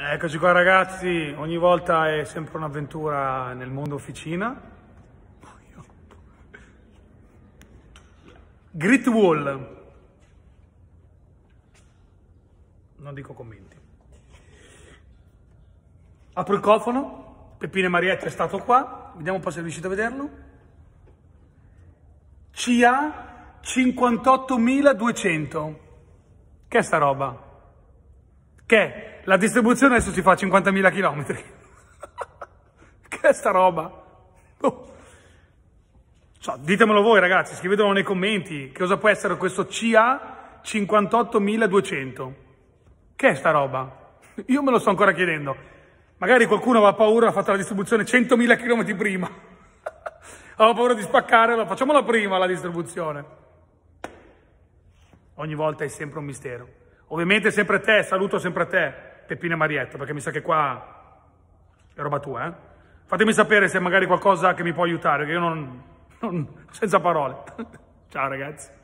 Eccoci qua ragazzi, ogni volta è sempre un'avventura nel mondo officina. Grit Wall. Non dico commenti. Apro il cofano, Peppino Marietti è stato qua, vediamo un po' se riuscite a vederlo. CA 58.200. Che è sta roba? che la distribuzione adesso si fa a 50.000 km. che è sta roba? No. Boh. Cioè, ditemelo voi ragazzi, scrivetemelo nei commenti, che cosa può essere questo CA 58200? Che è sta roba? Io me lo sto ancora chiedendo. Magari qualcuno aveva paura, ha fatto la distribuzione 100.000 km prima. aveva paura di spaccare, spaccarla, facciamola prima la distribuzione. Ogni volta è sempre un mistero. Ovviamente sempre te, saluto sempre te, Peppina Marietta, perché mi sa che qua è roba tua, eh? Fatemi sapere se magari qualcosa che mi può aiutare, che io non... non senza parole. Ciao ragazzi.